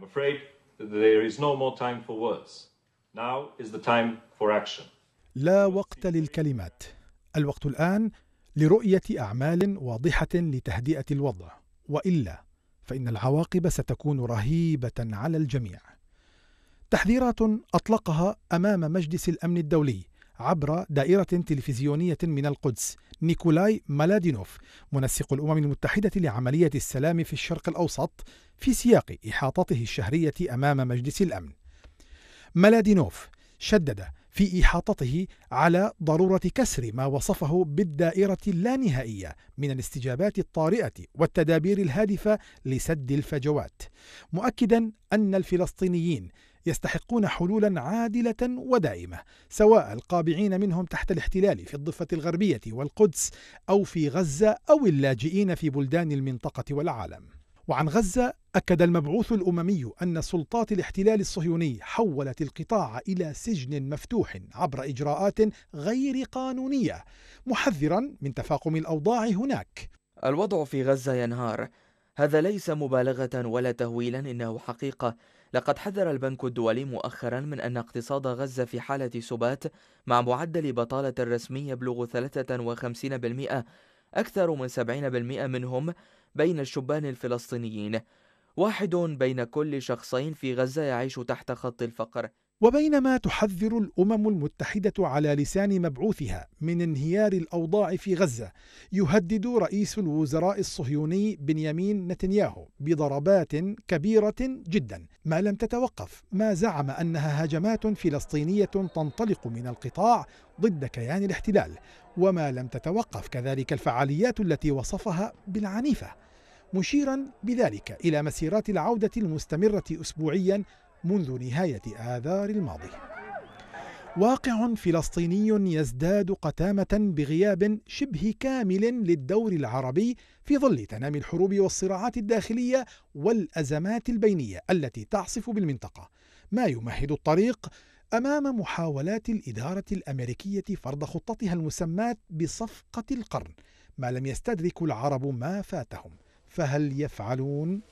I'm afraid that there is no more time for words. Now is the time for action. لا وقت للكلمات. الوقت الآن لرؤية أعمال واضحة لتهدئة الوضع، وإلا فإن العواقب ستكون رهيبة على الجميع. تحذيرات أطلقها أمام مجلس الأمن الدولي عبر دائرة تلفزيونية من القدس نيكولاي مالادينوف منسق الأمم المتحدة لعملية السلام في الشرق الأوسط في سياق إحاطته الشهرية أمام مجلس الأمن مالادينوف شدد في إحاطته على ضرورة كسر ما وصفه بالدائرة اللانهائية من الاستجابات الطارئة والتدابير الهادفة لسد الفجوات، مؤكدا أن الفلسطينيين يستحقون حلولا عادلة ودائمة سواء القابعين منهم تحت الاحتلال في الضفة الغربية والقدس أو في غزة أو اللاجئين في بلدان المنطقة والعالم وعن غزة أكد المبعوث الأممي أن سلطات الاحتلال الصهيوني حولت القطاع إلى سجن مفتوح عبر إجراءات غير قانونية محذرا من تفاقم الأوضاع هناك الوضع في غزة ينهار هذا ليس مبالغة ولا تهويلا إنه حقيقة لقد حذر البنك الدولي مؤخرا من أن اقتصاد غزة في حالة سبات مع معدل بطالة رسمي يبلغ 53% أكثر من 70% منهم بين الشبان الفلسطينيين واحد بين كل شخصين في غزة يعيش تحت خط الفقر وبينما تحذر الأمم المتحدة على لسان مبعوثها من انهيار الأوضاع في غزة يهدد رئيس الوزراء الصهيوني بنيامين نتنياهو بضربات كبيرة جدا ما لم تتوقف ما زعم أنها هجمات فلسطينية تنطلق من القطاع ضد كيان الاحتلال وما لم تتوقف كذلك الفعاليات التي وصفها بالعنيفة مشيرا بذلك إلى مسيرات العودة المستمرة أسبوعيا منذ نهاية آذار الماضي واقع فلسطيني يزداد قتامة بغياب شبه كامل للدور العربي في ظل تنامي الحروب والصراعات الداخلية والأزمات البينية التي تعصف بالمنطقة، ما يمهد الطريق أمام محاولات الإدارة الأمريكية فرض خطتها المسماة بصفقة القرن، ما لم يستدرك العرب ما فاتهم، فهل يفعلون؟